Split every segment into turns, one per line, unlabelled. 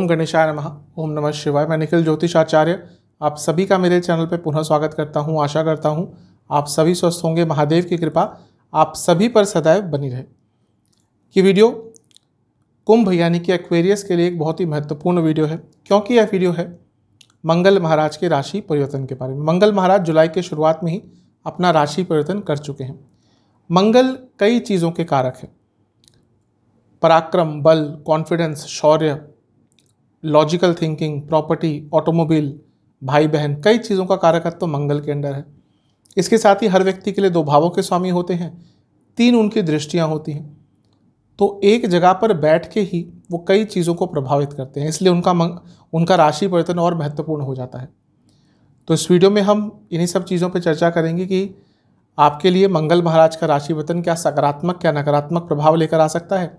ओम गणेशाय नमः ओम नमः शिवाय मैं निखिल ज्योतिष आचार्य आप सभी का मेरे चैनल पर पुनः स्वागत करता हूँ आशा करता हूँ आप सभी स्वस्थ होंगे महादेव की कृपा आप सभी पर सदैव बनी रहे ये वीडियो कुंभ यानी कि एक्वेरियस के लिए एक बहुत ही महत्वपूर्ण वीडियो है क्योंकि यह वीडियो है मंगल महाराज के राशि परिवर्तन के बारे में मंगल महाराज जुलाई के शुरुआत में ही अपना राशि परिवर्तन कर चुके हैं मंगल कई चीज़ों के कारक हैं पराक्रम बल कॉन्फिडेंस शौर्य लॉजिकल थिंकिंग प्रॉपर्टी ऑटोमोबाइल भाई बहन कई चीज़ों का कारकत्व तो मंगल के अंडर है इसके साथ ही हर व्यक्ति के लिए दो भावों के स्वामी होते हैं तीन उनकी दृष्टियाँ होती हैं तो एक जगह पर बैठ के ही वो कई चीज़ों को प्रभावित करते हैं इसलिए उनका मंग उनका राशि परिवर्तन और महत्वपूर्ण हो जाता है तो इस वीडियो में हम इन्हीं सब चीज़ों पर चर्चा करेंगे कि आपके लिए मंगल महाराज का राशि परिवर्तन क्या सकारात्मक क्या नकारात्मक प्रभाव लेकर आ सकता है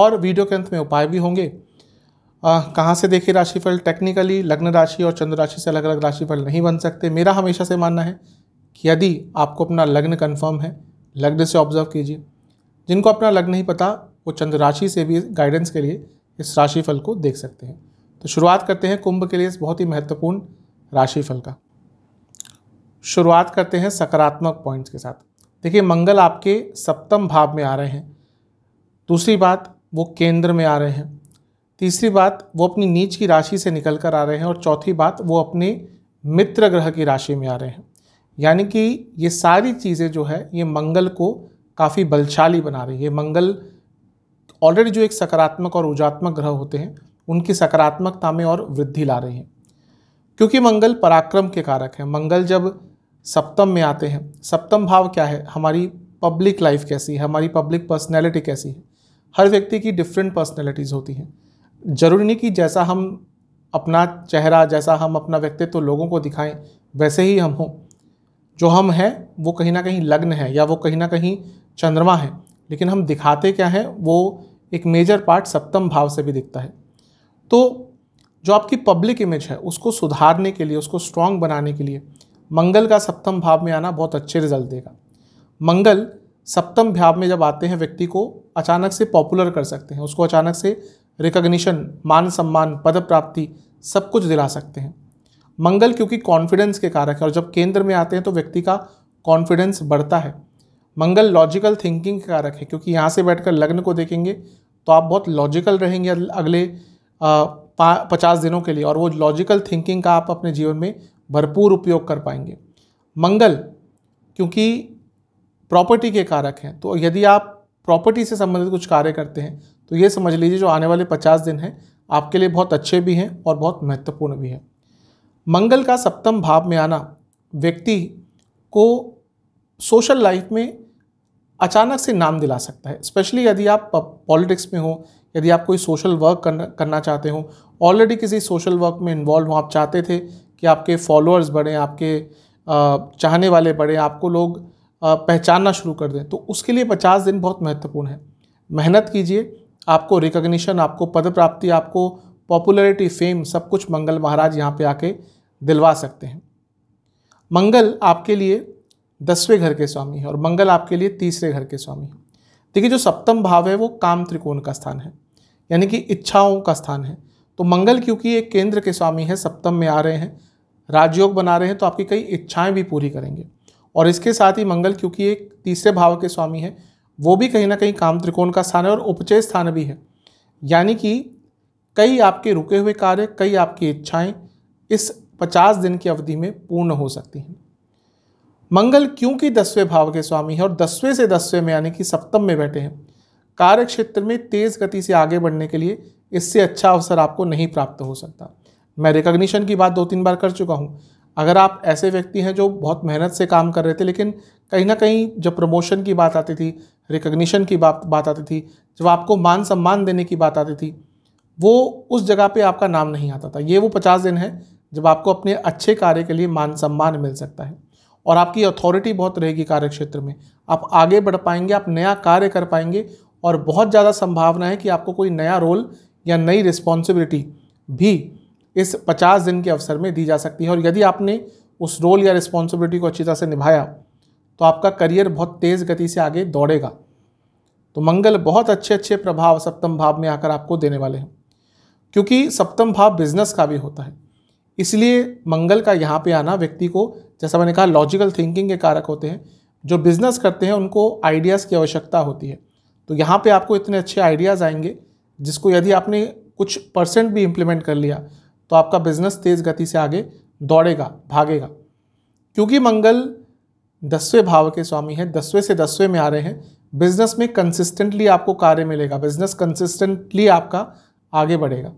और वीडियो के अंत में उपाय भी होंगे कहाँ से देखें राशिफल टेक्निकली लग्न राशि और चंद्र राशि से अलग अलग राशिफल नहीं बन सकते मेरा हमेशा से मानना है कि यदि आपको अपना लग्न कन्फर्म है लग्न से ऑब्जर्व कीजिए जिनको अपना लग्न नहीं पता वो चंद्र राशि से भी गाइडेंस के लिए इस राशिफल को देख सकते हैं तो शुरुआत करते हैं कुंभ के लिए इस बहुत ही महत्वपूर्ण राशिफल का शुरुआत करते हैं सकारात्मक पॉइंट्स के साथ देखिए मंगल आपके सप्तम भाव में आ रहे हैं दूसरी बात वो केंद्र में आ रहे हैं तीसरी बात वो अपनी नीच की राशि से निकल कर आ रहे हैं और चौथी बात वो अपने मित्र ग्रह की राशि में आ रहे हैं यानी कि ये सारी चीज़ें जो है ये मंगल को काफ़ी बलशाली बना रही है मंगल ऑलरेडी जो एक सकारात्मक और ऊर्जात्मक ग्रह होते हैं उनकी सकारात्मकता में और वृद्धि ला रही है क्योंकि मंगल पराक्रम के कारक हैं मंगल जब सप्तम में आते हैं सप्तम भाव क्या है हमारी पब्लिक लाइफ कैसी है हमारी पब्लिक पर्सनैलिटी कैसी है हर व्यक्ति की डिफरेंट पर्सनैलिटीज़ होती हैं ज़रूरी नहीं कि जैसा हम अपना चेहरा जैसा हम अपना व्यक्तित्व तो लोगों को दिखाएं वैसे ही हम हों जो हम हैं वो कहीं ना कहीं लग्न है या वो कहीं ना कहीं चंद्रमा है लेकिन हम दिखाते क्या हैं वो एक मेजर पार्ट सप्तम भाव से भी दिखता है तो जो आपकी पब्लिक इमेज है उसको सुधारने के लिए उसको स्ट्रांग बनाने के लिए मंगल का सप्तम भाव में आना बहुत अच्छे रिजल्ट देगा मंगल सप्तम भाव में जब आते हैं व्यक्ति को अचानक से पॉपुलर कर सकते हैं उसको अचानक से रिकग्निशन मान सम्मान पद प्राप्ति सब कुछ दिला सकते हैं मंगल क्योंकि कॉन्फिडेंस के कारक है और जब केंद्र में आते हैं तो व्यक्ति का कॉन्फिडेंस बढ़ता है मंगल लॉजिकल थिंकिंग के कारक है क्योंकि यहाँ से बैठकर लग्न को देखेंगे तो आप बहुत लॉजिकल रहेंगे अगले पचास दिनों के लिए और वो लॉजिकल थिंकिंग का आप अपने जीवन में भरपूर उपयोग कर पाएंगे मंगल क्योंकि प्रॉपर्टी के कारक हैं तो यदि आप प्रॉपर्टी से संबंधित कुछ कार्य करते हैं तो ये समझ लीजिए जो आने वाले पचास दिन हैं आपके लिए बहुत अच्छे भी हैं और बहुत महत्वपूर्ण भी हैं मंगल का सप्तम भाव में आना व्यक्ति को सोशल लाइफ में अचानक से नाम दिला सकता है स्पेशली यदि आप पॉलिटिक्स में हो यदि आप कोई सोशल वर्क करना करना चाहते हो ऑलरेडी किसी सोशल वर्क में इन्वॉल्व हो आप चाहते थे कि आपके फॉलोअर्स बढ़ें आपके चाहने वाले बढ़ें आपको लोग पहचानना शुरू कर दें तो उसके लिए पचास दिन बहुत महत्वपूर्ण है मेहनत कीजिए आपको रिकग्निशन आपको पद प्राप्ति आपको पॉपुलरिटी फेम सब कुछ मंगल महाराज यहाँ पे आके दिलवा सकते हैं मंगल आपके लिए दसवें घर के स्वामी है और मंगल आपके लिए तीसरे घर के स्वामी है देखिए जो सप्तम भाव है वो काम त्रिकोण का स्थान है यानी कि इच्छाओं का स्थान है तो मंगल क्योंकि एक केंद्र के स्वामी है सप्तम में आ रहे हैं राजयोग बना रहे हैं तो आपकी कई इच्छाएं भी पूरी करेंगे और इसके साथ ही मंगल क्योंकि एक तीसरे भाव के स्वामी है वो भी कहीं ना कहीं काम त्रिकोण का स्थान है और उपचय स्थान भी है यानी कि कई आपके रुके हुए कार्य कई आपकी इच्छाएं इस पचास दिन की अवधि में पूर्ण हो सकती हैं मंगल क्योंकि दसवें भाव के स्वामी है और दसवें से दसवें में यानी कि सप्तम में बैठे हैं कार्य क्षेत्र में तेज़ गति से आगे बढ़ने के लिए इससे अच्छा अवसर आपको नहीं प्राप्त हो सकता मैं रिकग्निशन की बात दो तीन बार कर चुका हूँ अगर आप ऐसे व्यक्ति हैं जो बहुत मेहनत से काम कर रहे थे लेकिन कहीं ना कहीं जब प्रमोशन की बात आती थी रिकग्निशन की बात बात आती थी जब आपको मान सम्मान देने की बात आती थी वो उस जगह पे आपका नाम नहीं आता था ये वो पचास दिन है जब आपको अपने अच्छे कार्य के लिए मान सम्मान मिल सकता है और आपकी अथॉरिटी बहुत रहेगी कार्य क्षेत्र में आप आगे बढ़ पाएंगे आप नया कार्य कर पाएंगे और बहुत ज़्यादा संभावना है कि आपको कोई नया रोल या नई रिस्पॉन्सिबिलिटी भी इस पचास दिन के अवसर में दी जा सकती है और यदि आपने उस रोल या रिस्पॉन्सिबिलिटी को अच्छी तरह से निभाया तो आपका करियर बहुत तेज़ गति से आगे दौड़ेगा तो मंगल बहुत अच्छे अच्छे प्रभाव सप्तम भाव में आकर आपको देने वाले हैं क्योंकि सप्तम भाव बिजनेस का भी होता है इसलिए मंगल का यहाँ पे आना व्यक्ति को जैसा मैंने कहा लॉजिकल थिंकिंग के कारक होते हैं जो बिज़नेस करते हैं उनको आइडियाज़ की आवश्यकता होती है तो यहाँ पे आपको इतने अच्छे आइडियाज़ आएंगे जिसको यदि आपने कुछ परसेंट भी इम्प्लीमेंट कर लिया तो आपका बिजनेस तेज़ गति से आगे दौड़ेगा भागेगा क्योंकि मंगल दसवें भाव के स्वामी हैं दसवें से दसवें में आ रहे हैं बिजनेस में कंसिस्टेंटली आपको कार्य मिलेगा बिजनेस कंसिस्टेंटली आपका आगे बढ़ेगा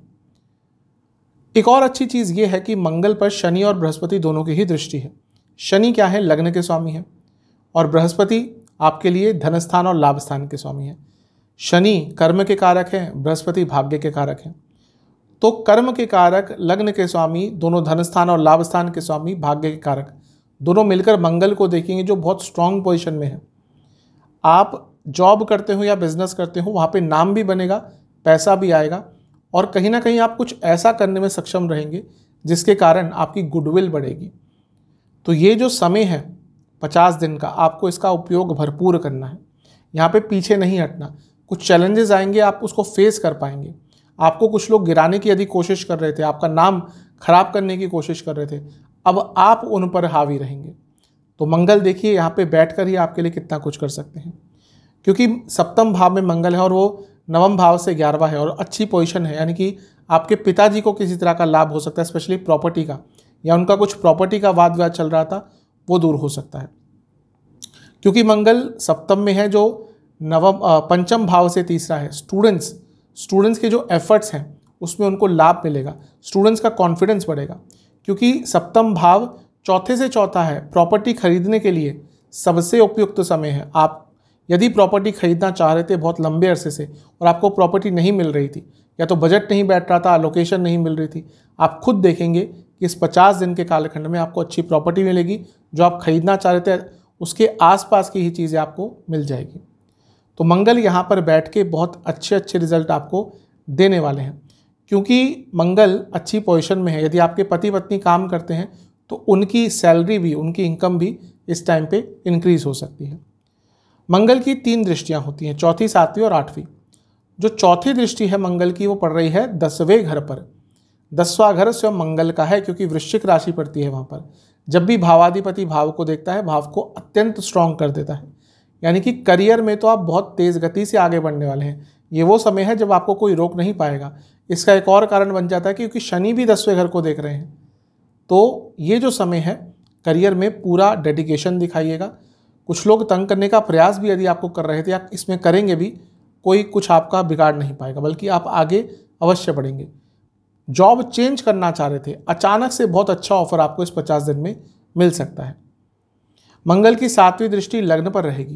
एक और अच्छी चीज़ ये है कि मंगल पर शनि और बृहस्पति दोनों की ही दृष्टि है शनि क्या है लग्न के स्वामी हैं और बृहस्पति आपके लिए धनस्थान और लाभ स्थान के स्वामी हैं शनि कर्म के कारक हैं बृहस्पति भाग्य के कारक हैं तो कर्म के कारक लग्न के स्वामी दोनों धन स्थान और लाभ स्थान के स्वामी भाग्य के कारक दोनों मिलकर मंगल को देखेंगे जो बहुत स्ट्रांग पोजिशन में है आप जॉब करते हो या बिजनेस करते हो वहाँ पर नाम भी बनेगा पैसा भी आएगा और कहीं ना कहीं आप कुछ ऐसा करने में सक्षम रहेंगे जिसके कारण आपकी गुडविल बढ़ेगी तो ये जो समय है पचास दिन का आपको इसका उपयोग भरपूर करना है यहाँ पे पीछे नहीं हटना कुछ चैलेंजेस आएंगे आप उसको फेस कर पाएंगे आपको कुछ लोग गिराने की यदि कोशिश कर रहे थे आपका नाम खराब करने की कोशिश कर रहे थे अब आप उन पर हावी रहेंगे तो मंगल देखिए यहाँ पे बैठकर ही आपके लिए कितना कुछ कर सकते हैं क्योंकि सप्तम भाव में मंगल है और वो नवम भाव से ग्यारहवा है और अच्छी पोजिशन है यानी कि आपके पिताजी को किसी तरह का लाभ हो सकता है स्पेशली प्रॉपर्टी का या उनका कुछ प्रॉपर्टी का वाद विवाद चल रहा था वो दूर हो सकता है क्योंकि मंगल सप्तम में है जो नवम पंचम भाव से तीसरा है स्टूडेंट्स स्टूडेंट्स के जो एफर्ट्स हैं उसमें उनको लाभ मिलेगा स्टूडेंट्स का कॉन्फिडेंस बढ़ेगा क्योंकि सप्तम भाव चौथे से चौथा है प्रॉपर्टी खरीदने के लिए सबसे उपयुक्त समय है आप यदि प्रॉपर्टी खरीदना चाह रहे थे बहुत लंबे अरसे से और आपको प्रॉपर्टी नहीं मिल रही थी या तो बजट नहीं बैठ रहा था लोकेशन नहीं मिल रही थी आप खुद देखेंगे कि इस पचास दिन के कालखंड में आपको अच्छी प्रॉपर्टी मिलेगी जो आप खरीदना चाह रहे थे उसके आसपास की ही चीज़ें आपको मिल जाएगी तो मंगल यहाँ पर बैठ के बहुत अच्छे अच्छे रिजल्ट आपको देने वाले हैं क्योंकि मंगल अच्छी पोजिशन में है यदि आपके पति पत्नी काम करते हैं तो उनकी सैलरी भी उनकी इनकम भी इस टाइम पे इंक्रीज़ हो सकती है मंगल की तीन दृष्टियाँ होती हैं चौथी सातवीं और आठवीं जो चौथी दृष्टि है मंगल की वो पड़ रही है दसवें घर पर दसवा घर स्वयं मंगल का है क्योंकि वृश्चिक राशि पड़ती है वहाँ पर जब भी भावाधिपति भाव को देखता है भाव को अत्यंत स्ट्रांग कर देता है यानी कि करियर में तो आप बहुत तेज़ गति से आगे बढ़ने वाले हैं ये वो समय है जब आपको कोई रोक नहीं पाएगा इसका एक और कारण बन जाता है क्योंकि शनि भी दसवें घर को देख रहे हैं तो ये जो समय है करियर में पूरा डेडिकेशन दिखाइएगा कुछ लोग तंग करने का प्रयास भी यदि आपको कर रहे थे आप इसमें करेंगे भी कोई कुछ आपका बिगाड़ नहीं पाएगा बल्कि आप आगे अवश्य बढ़ेंगे जॉब चेंज करना चाह रहे थे अचानक से बहुत अच्छा ऑफर आपको इस पचास दिन में मिल सकता है मंगल की सातवीं दृष्टि लग्न पर रहेगी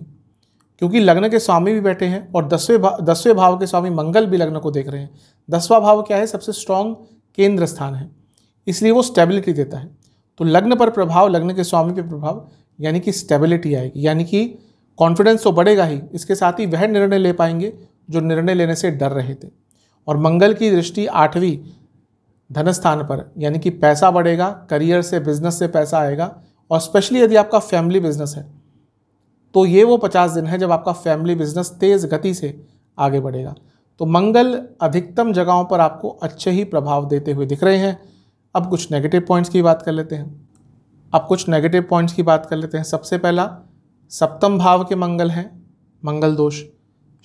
क्योंकि लग्न के स्वामी भी बैठे हैं और दसवें भाव दसवें भाव के स्वामी मंगल भी लग्न को देख रहे हैं दसवां भाव क्या है सबसे स्ट्रांग केंद्र स्थान है इसलिए वो स्टेबिलिटी देता है तो लग्न पर प्रभाव लग्न के स्वामी पर प्रभाव यानी कि स्टेबिलिटी आएगी यानी कि कॉन्फिडेंस तो बढ़ेगा ही इसके साथ ही वह निर्णय ले पाएंगे जो निर्णय लेने से डर रहे थे और मंगल की दृष्टि आठवीं धनस्थान पर यानी कि पैसा बढ़ेगा करियर से बिजनेस से पैसा आएगा और स्पेशली यदि आपका फैमिली बिजनेस है तो ये वो पचास दिन है जब आपका फैमिली बिजनेस तेज़ गति से आगे बढ़ेगा तो मंगल अधिकतम जगहों पर आपको अच्छे ही प्रभाव देते हुए दिख रहे हैं अब कुछ नेगेटिव पॉइंट्स की बात कर लेते हैं अब कुछ नेगेटिव पॉइंट्स की बात कर लेते हैं सबसे पहला सप्तम भाव के मंगल हैं मंगल दोष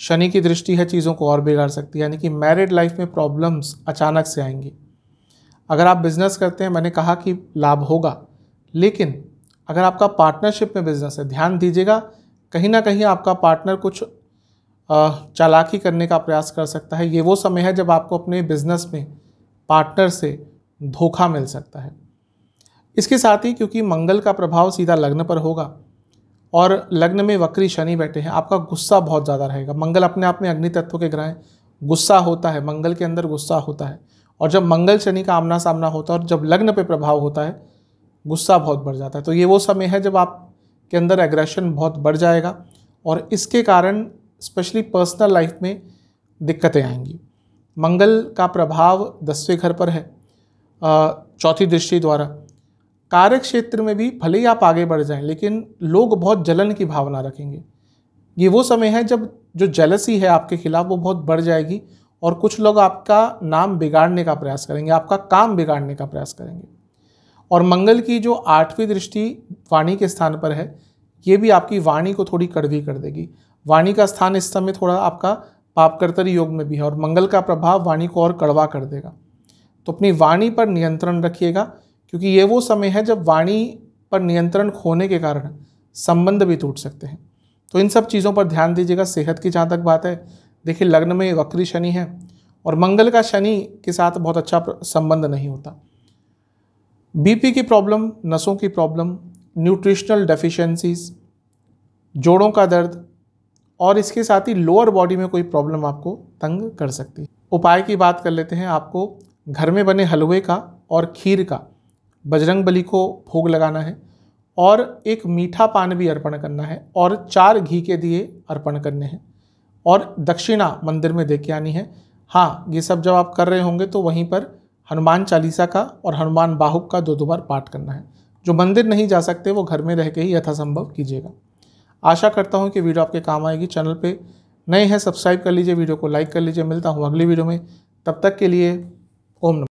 शनि की दृष्टि है चीज़ों को और बिगाड़ सकती है यानी कि मैरिड लाइफ में प्रॉब्लम्स अचानक से आएंगी अगर आप बिज़नेस करते हैं मैंने कहा कि लाभ होगा लेकिन अगर आपका पार्टनरशिप में बिजनेस है ध्यान दीजिएगा कहीं ना कहीं आपका पार्टनर कुछ चालाकी करने का प्रयास कर सकता है ये वो समय है जब आपको अपने बिजनेस में पार्टनर से धोखा मिल सकता है इसके साथ ही क्योंकि मंगल का प्रभाव सीधा लग्न पर होगा और लग्न में वक्री शनि बैठे हैं आपका गुस्सा बहुत ज़्यादा रहेगा मंगल अपने आप में अग्नि तत्व के ग्रह गुस्सा होता है मंगल के अंदर गुस्सा होता है और जब मंगल शनि का आमना सामना होता है और जब लग्न पे प्रभाव होता है गुस्सा बहुत बढ़ जाता है तो ये वो समय है जब आप के अंदर एग्रेशन बहुत बढ़ जाएगा और इसके कारण स्पेशली पर्सनल लाइफ में दिक्कतें आएंगी मंगल का प्रभाव दसवें घर पर है चौथी दृष्टि द्वारा कार्य क्षेत्र में भी भले ही आप आगे बढ़ जाएं लेकिन लोग बहुत जलन की भावना रखेंगे ये वो समय है जब जो जेलसी है आपके खिलाफ वो बहुत बढ़ जाएगी और कुछ लोग आपका नाम बिगाड़ने का प्रयास करेंगे आपका काम बिगाड़ने का प्रयास करेंगे और मंगल की जो आठवीं दृष्टि वाणी के स्थान पर है ये भी आपकी वाणी को थोड़ी कड़वी कर देगी वाणी का स्थान इस समय थोड़ा आपका पापकर्तरी योग में भी है और मंगल का प्रभाव वाणी को और कड़वा कर देगा तो अपनी वाणी पर नियंत्रण रखिएगा क्योंकि ये वो समय है जब वाणी पर नियंत्रण खोने के कारण संबंध भी टूट सकते हैं तो इन सब चीज़ों पर ध्यान दीजिएगा सेहत की जहाँ तक बात है देखिए लग्न में वक्री शनि है और मंगल का शनि के साथ बहुत अच्छा संबंध नहीं होता बीपी की प्रॉब्लम नसों की प्रॉब्लम न्यूट्रिशनल डेफिशिएंसीज जोड़ों का दर्द और इसके साथ ही लोअर बॉडी में कोई प्रॉब्लम आपको तंग कर सकती है उपाय की बात कर लेते हैं आपको घर में बने हलवे का और खीर का बजरंग बली को भोग लगाना है और एक मीठा पान भी अर्पण करना है और चार घी के दिए अर्पण करने हैं और दक्षिणा मंदिर में दे के आनी है हाँ ये सब जब आप कर रहे होंगे तो वहीं पर हनुमान चालीसा का और हनुमान बाहुक का दो दो बार पाठ करना है जो मंदिर नहीं जा सकते वो घर में रह के ही यथासंभव कीजिएगा आशा करता हूँ कि वीडियो आपके काम आएगी चैनल पे नए हैं सब्सक्राइब कर लीजिए वीडियो को लाइक कर लीजिए मिलता हूँ अगली वीडियो में तब तक के लिए ओम